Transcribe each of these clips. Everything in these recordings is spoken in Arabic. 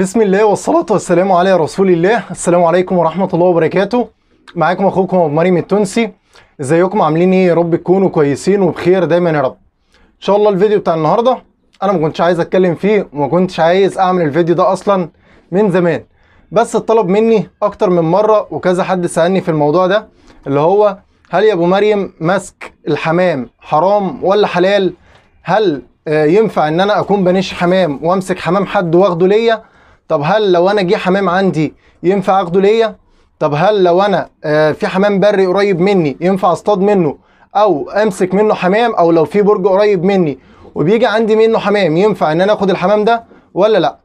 بسم الله والصلاة والسلام على رسول الله السلام عليكم ورحمة الله وبركاته معاكم أخوكم أبو مريم التونسي ازيكم عاملين ايه يا رب تكونوا كويسين وبخير دايما يا رب ان شاء الله الفيديو بتاع النهاردة انا ما كنتش عايز اتكلم فيه وما كنتش عايز اعمل الفيديو ده اصلا من زمان بس اتطلب مني اكتر من مرة وكذا حد سألني في الموضوع ده اللي هو هل يا ابو مريم مسك الحمام حرام ولا حلال هل آه، ينفع ان انا اكون بنش حمام وامسك حمام حد واخده ليا طب هل لو انا جه حمام عندي ينفع اخده ليا طب هل لو انا آه، في حمام بري قريب مني ينفع اصطاد منه او امسك منه حمام او لو في برج قريب مني وبيجي عندي منه حمام ينفع ان انا اخد الحمام ده ولا لا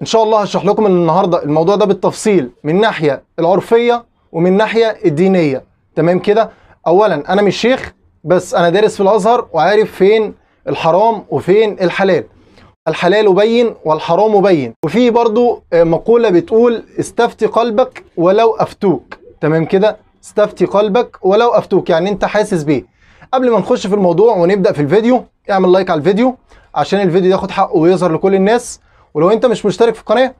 ان شاء الله هشرح لكم النهارده الموضوع ده بالتفصيل من ناحيه العرفيه ومن ناحيه الدينيه تمام كده اولا انا مش شيخ بس انا دارس في الازهر وعارف فين الحرام وفين الحلال الحلال بين والحرام بين وفي برضو آه، مقولة بتقول استفتي قلبك ولو أفتوك تمام كده استفتي قلبك ولو أفتوك يعني أنت حاسس بيه قبل ما نخش في الموضوع ونبدأ في الفيديو اعمل لايك على الفيديو عشان الفيديو ياخد حقه ويظهر لكل الناس ولو أنت مش مشترك في القناة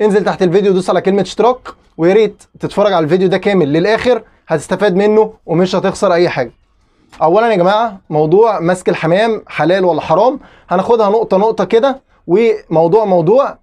انزل تحت الفيديو دوس على كلمة اشتراك ويا ريت تتفرج على الفيديو ده كامل للآخر هتستفاد منه ومش هتخسر أي حاجة اولا يا جماعه موضوع مسك الحمام حلال ولا حرام هناخدها نقطه نقطه كده وموضوع موضوع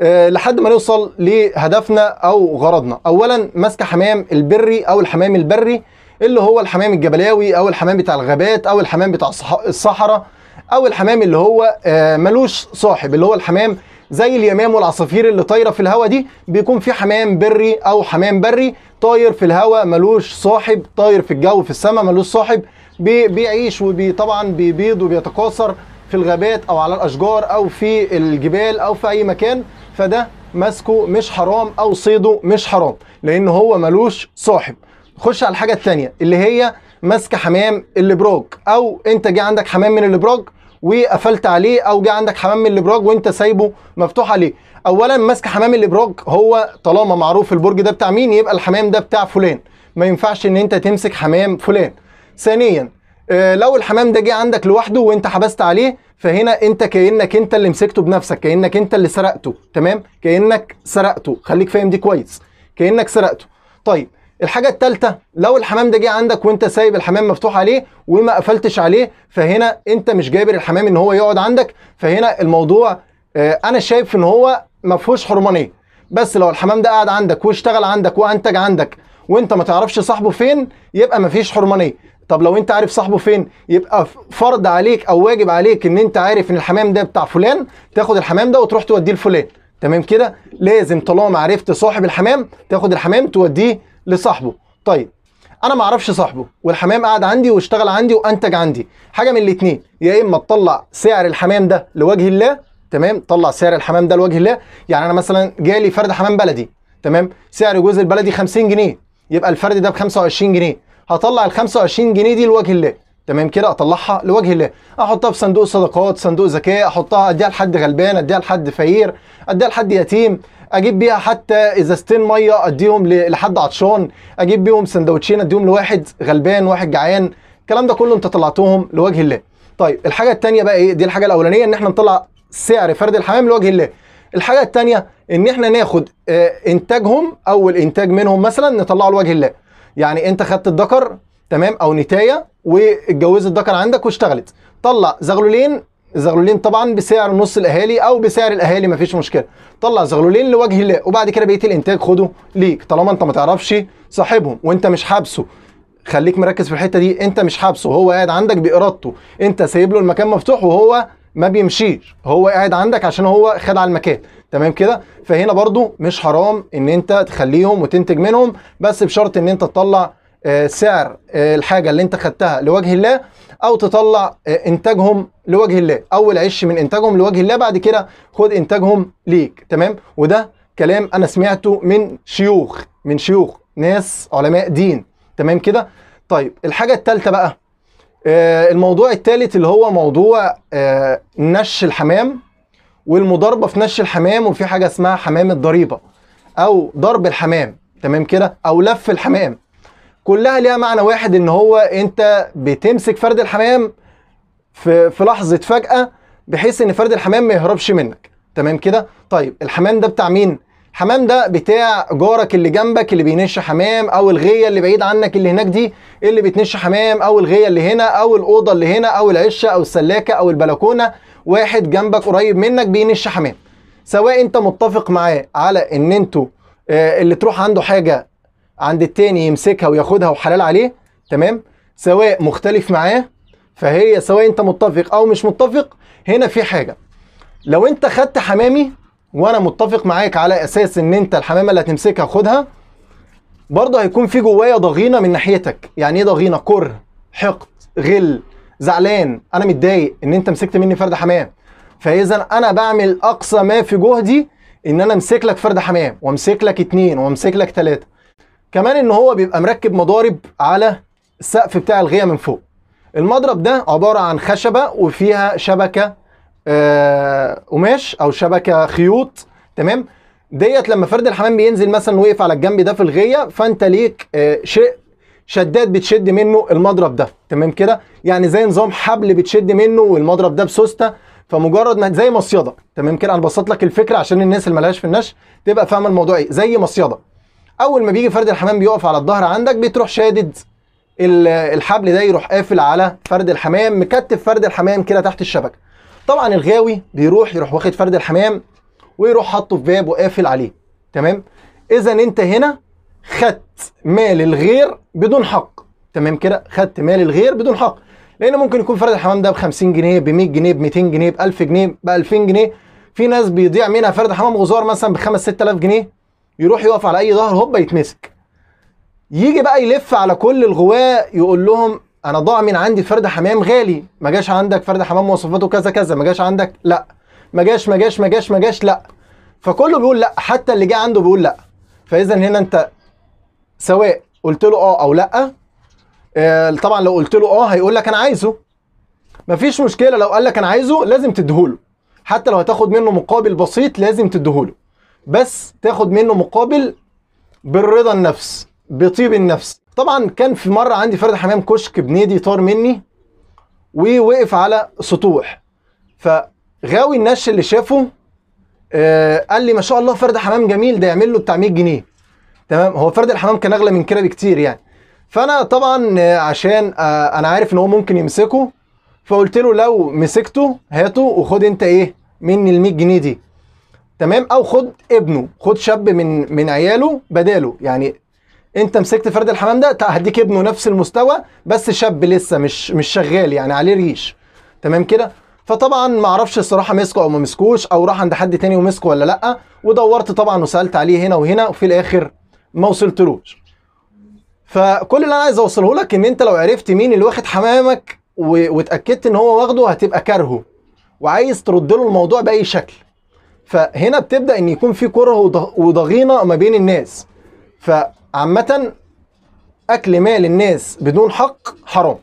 أه لحد ما نوصل لهدفنا او غرضنا اولا مسك حمام البري او الحمام البري اللي هو الحمام الجبلاوي او الحمام بتاع الغابات او الحمام بتاع الصحراء او الحمام اللي هو أه ملوش صاحب اللي هو الحمام زي اليمام والعصافير اللي طايره في الهواء دي بيكون في حمام بري او حمام بري طاير في الهواء ملوش صاحب طاير في الجو في السماء ملوش صاحب بيعيش وطبعا بيبيض وبيتكاثر في الغابات او على الاشجار او في الجبال او في اي مكان فده مسكه مش حرام او صيده مش حرام لان هو ملوش صاحب خش على الحاجه الثانيه اللي هي مسك حمام الابراج او انت جه عندك حمام من الابراج وقفلت عليه او جه عندك حمام من الابراج وانت سايبه مفتوح عليه اولا مسك حمام الابراج هو طالما معروف البرج ده بتاع مين يبقى الحمام ده بتاع فلان ما ينفعش ان انت تمسك حمام فلان ثانيا آه، لو الحمام ده جه عندك لوحده وانت حبست عليه فهنا انت كانك انت اللي مسكته بنفسك كانك انت اللي سرقته تمام كانك سرقته خليك فاهم دي كويس كانك سرقته طيب الحاجه الثالثه لو الحمام ده جه عندك وانت سايب الحمام مفتوح عليه وما قفلتش عليه فهنا انت مش جابر الحمام ان هو يقعد عندك فهنا الموضوع آه، انا شايف ان هو ما فيهوش حرمانيه بس لو الحمام ده قاعد عندك واشتغل عندك وانتج عندك وانت ما تعرفش صاحبه فين يبقى ما فيش حرمانيه طب لو انت عارف صاحبه فين يبقى فرض عليك او واجب عليك ان انت عارف ان الحمام ده بتاع فلان تاخد الحمام ده وتروح توديه لفلان تمام كده لازم طالما عرفت صاحب الحمام تاخد الحمام توديه لصاحبه طيب انا ما اعرفش صاحبه والحمام قعد عندي واشتغل عندي وانتج عندي حاجه من الاثنين يا اما تطلع سعر الحمام ده لوجه الله تمام طلع سعر الحمام ده لوجه الله يعني انا مثلا جالي فرد حمام بلدي تمام سعر جوز البلدي 50 جنيه يبقى الفرد ده ب 25 جنيه هطلع ال 25 جنيه دي لوجه الله تمام كده اطلعها لوجه الله احطها في صندوق صدقات صندوق زكاه احطها اديها لحد غلبان اديها لحد فقير اديها لحد يتيم اجيب بيها حتى ازازتين ميه اديهم لحد عطشان اجيب بيهم سندوتشين اديهم لواحد غلبان واحد جعان الكلام ده كله انت طلعتهم لوجه الله طيب الحاجه الثانيه بقى ايه دي الحاجه الاولانيه ان احنا نطلع سعر فرد الحمام لوجه الله الحاجه الثانيه ان احنا ناخد آه، انتاجهم اول انتاج منهم مثلا نطلعه لوجه الله يعني انت خدت الدكر تمام او نتايه واتجوزت الدكر عندك واشتغلت طلع زغلولين زغلولين طبعا بسعر نص الاهالي او بسعر الاهالي مفيش مشكله طلع زغلولين لوجه الله وبعد كده بقيه الانتاج خده ليك طالما انت ما تعرفش صاحبهم وانت مش حابسه خليك مركز في الحته دي انت مش حابسه هو قاعد عندك بارادته انت سايب له المكان مفتوح وهو ما بيمشيش هو قاعد عندك عشان هو خد على المكان تمام كده فهنا برضو مش حرام ان انت تخليهم وتنتج منهم بس بشرط ان انت تطلع آه، سعر آه، الحاجه اللي انت خدتها لوجه الله او تطلع آه، انتاجهم لوجه الله اول عش من انتاجهم لوجه الله بعد كده خد انتاجهم ليك تمام وده كلام انا سمعته من شيوخ من شيوخ ناس علماء دين تمام كده طيب الحاجه الثالثه بقى آه، الموضوع الثالث اللي هو موضوع آه، نش الحمام والمضاربه في نش الحمام وفي حاجه اسمها حمام الضريبه او ضرب الحمام تمام كده او لف الحمام كلها ليها معنى واحد ان هو انت بتمسك فرد الحمام في في لحظه فجاه بحيث ان فرد الحمام ما يهربش منك تمام كده طيب الحمام ده بتاع مين حمام ده بتاع جارك اللي جنبك اللي بينش حمام او الغيه اللي بعيد عنك اللي هناك دي اللي بتنش حمام او الغيه اللي هنا او الاوضه اللي هنا او العشه او السلاكه او البلكونه واحد جنبك قريب منك بينش حمام سواء انت متفق معاه على ان انتوا آه، اللي تروح عنده حاجه عند التاني يمسكها وياخدها وحلال عليه تمام سواء مختلف معاه فهي سواء انت متفق او مش متفق هنا في حاجه لو انت خدت حمامي وانا متفق معاك على اساس ان انت الحمامه اللي هتمسكها خدها برضه هيكون في جوايا ضغينه من ناحيتك يعني ايه ضغينه كره حقد غل زعلان انا متضايق ان انت مسكت مني فرد حمام فاذا انا بعمل اقصى ما في جهدي ان انا امسك لك فرد حمام وامسك لك اتنين وامسك لك تلاته كمان ان هو بيبقى مركب مضارب على السقف بتاع الغيه من فوق المضرب ده عباره عن خشبه وفيها شبكه آه، قماش او شبكه خيوط تمام ديت لما فرد الحمام بينزل مثلا وقف على الجنب ده في الغيه فانت ليك آه، شيء شداد بتشد منه المضرب ده تمام كده يعني زي نظام حبل بتشد منه والمضرب ده بسوسته فمجرد ما زي مصيده تمام كده انا بسط لك الفكره عشان الناس اللي مالهاش في النش تبقى فاهمه الموضوع ايه زي مصيده اول ما بيجي فرد الحمام بيقف على الظهر عندك بتروح شادد الحبل ده يروح قافل على فرد الحمام مكتف فرد الحمام كده تحت الشبكه طبعا الغاوي بيروح يروح واخد فرد الحمام ويروح حاطه في باب وقافل عليه تمام اذا انت هنا خدت مال الغير بدون حق تمام كده خدت مال الغير بدون حق لان ممكن يكون فرد الحمام ده ب 50 جنيه ب 100 جنيه ب 200 جنيه ب 1000 جنيه ب 2000 جنيه في ناس بيضيع منها فرد حمام غزار مثلا ب 5 6000 جنيه يروح يقف على اي ظهر هوبا يتمسك يجي بقى يلف على كل الغواه يقول لهم انا ضاع من عندي فرد حمام غالي ما جاش عندك فرد حمام مواصفاته كذا كذا ما جاش عندك لا ما جاش ما جاش ما جاش ما جاش لا فكله بيقول لا حتى اللي جه عنده بيقول لا فاذا هنا انت سواء قلت له اه او لا آه، طبعا لو قلت له اه هيقول لك انا عايزه مفيش مشكله لو قال لك انا عايزه لازم تديهوله حتى لو هتاخد منه مقابل بسيط لازم تديهوله بس تاخد منه مقابل بالرضا النفس بطيب النفس طبعا كان في مره عندي فرد حمام كشك بنيدي طار مني ووقف على سطوح فغاوي النش اللي شافه آه قال لي ما شاء الله فرد حمام جميل ده يعمل له بتاع 100 جنيه تمام هو فرد الحمام كان اغلى من كده بكتير يعني فانا طبعا آه، عشان آه انا عارف ان هو ممكن يمسكه فقلت له لو مسكته هاته وخد انت ايه مني ال 100 جنيه دي تمام او خد ابنه خد شاب من من عياله بداله يعني انت مسكت فرد الحمام ده هديك ابنه نفس المستوى بس شاب لسه مش مش شغال يعني عليه ريش تمام كده فطبعا ما اعرفش الصراحه مسكه او ما مسكوش او راح عند حد تاني ومسكه ولا لا ودورت طبعا وسالت عليه هنا وهنا وفي الاخر ما وصلتلوش فكل اللي انا عايز اوصله لك ان انت لو عرفت مين اللي واخد حمامك واتاكدت ان هو واخده هتبقى كارهه وعايز ترد له الموضوع باي شكل فهنا بتبدا ان يكون في كره وضغينه ما بين الناس ف عامة أكل مال الناس بدون حق حرام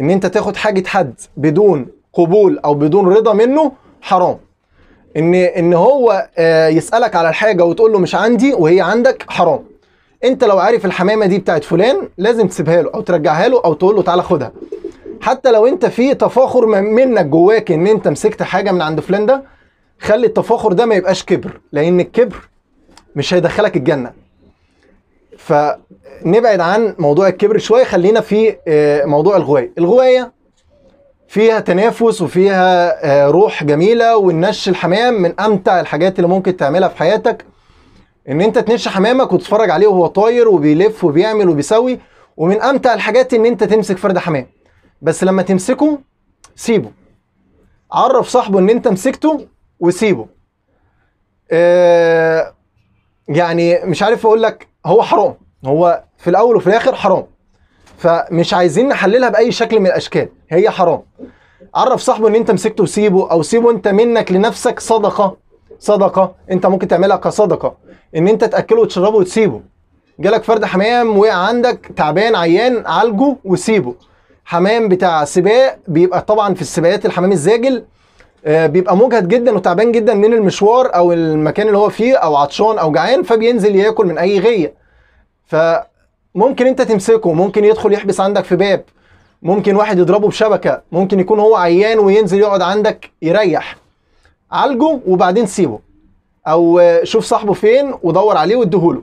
إن أنت تاخد حاجة حد بدون قبول أو بدون رضا منه حرام إن إن هو آه، يسألك على الحاجة وتقول له مش عندي وهي عندك حرام أنت لو عارف الحمامة دي بتاعت فلان لازم تسيبها له أو ترجعها له أو تقول له تعالى خدها حتى لو أنت في تفاخر منك جواك إن أنت مسكت حاجة من عند فلان ده خلي التفاخر ده ما يبقاش كبر لأن الكبر مش هيدخلك الجنة فنبعد عن موضوع الكبر شويه خلينا في آه، موضوع الغوايه الغوايه فيها تنافس وفيها آه، روح جميله والنش الحمام من امتع الحاجات اللي ممكن تعملها في حياتك ان انت تنش حمامك وتتفرج عليه وهو طاير وبيلف وبيعمل وبيسوي ومن امتع الحاجات ان انت تمسك فرد حمام بس لما تمسكه سيبه عرف صاحبه ان انت مسكته وسيبه آه يعني مش عارف اقول لك هو حرام هو في الاول وفي الاخر حرام فمش عايزين نحللها باي شكل من الاشكال هي حرام عرف صاحبه ان انت مسكته وسيبه او سيبه انت منك لنفسك صدقه صدقه انت ممكن تعملها كصدقه ان انت تاكله وتشربه وتسيبه جالك فرد حمام وقع عندك تعبان عيان عالجه وسيبه حمام بتاع سباق بيبقى طبعا في السباقات الحمام الزاجل آه، بيبقى مجهد جدا وتعبان جدا من المشوار او المكان اللي هو فيه او عطشان او جعان فبينزل ياكل من اي غيه فممكن انت تمسكه ممكن يدخل يحبس عندك في باب ممكن واحد يضربه بشبكه ممكن يكون هو عيان وينزل يقعد عندك يريح عالجه وبعدين سيبه او آه، شوف صاحبه فين ودور عليه واديهوله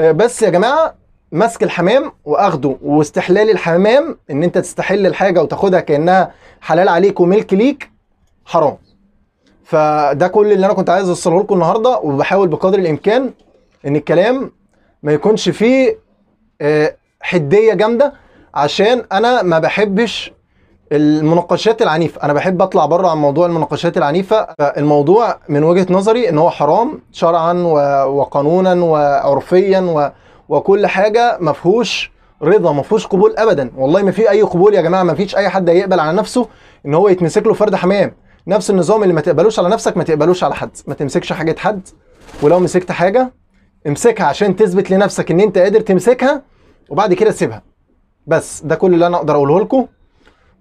آه، بس يا جماعه مسك الحمام واخده واستحلال الحمام ان انت تستحل الحاجه وتاخدها كانها حلال عليك وملك ليك حرام فده كل اللي انا كنت عايز اوصله لكم النهارده وبحاول بقدر الامكان ان الكلام ما يكونش فيه آه، حديه جامده عشان انا ما بحبش المناقشات العنيفه انا بحب اطلع بره عن موضوع المناقشات العنيفه الموضوع من وجهه نظري ان هو حرام شرعا وقانونا وعرفيا وكل حاجه ما فيهوش رضا ما فيهوش قبول ابدا والله ما في اي قبول يا جماعه ما فيش اي حد هيقبل على نفسه ان هو يتمسك له فرد حمام نفس النظام اللي ما تقبلوش على نفسك ما تقبلوش على حد ما تمسكش حاجه حد ولو مسكت حاجه امسكها عشان تثبت لنفسك ان انت قادر تمسكها وبعد كده سيبها بس ده كل اللي انا اقدر اقوله لكم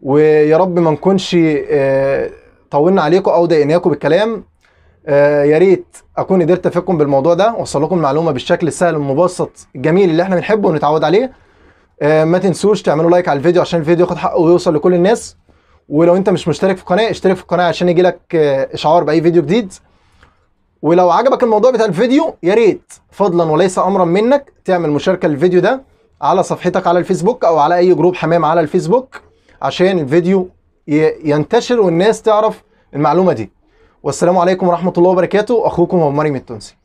ويا رب ما نكونش آه، طولنا عليكم او ضايقناكم بالكلام آه، يا ريت اكون قدرت افيدكم بالموضوع ده واوصل لكم المعلومه بالشكل السهل المبسط الجميل اللي احنا بنحبه ونتعود عليه آه، ما تنسوش تعملوا لايك على الفيديو عشان الفيديو ياخد حقه ويوصل لكل الناس ولو انت مش مشترك في القناه اشترك في القناه عشان يجي لك اشعار آه، باي فيديو جديد ولو عجبك الموضوع بتاع الفيديو يا ريت فضلا وليس امرا منك تعمل مشاركه للفيديو ده على صفحتك على الفيسبوك او على اي جروب حمام على الفيسبوك عشان الفيديو ينتشر والناس تعرف المعلومه دي والسلام عليكم ورحمه الله وبركاته اخوكم عمري التونسي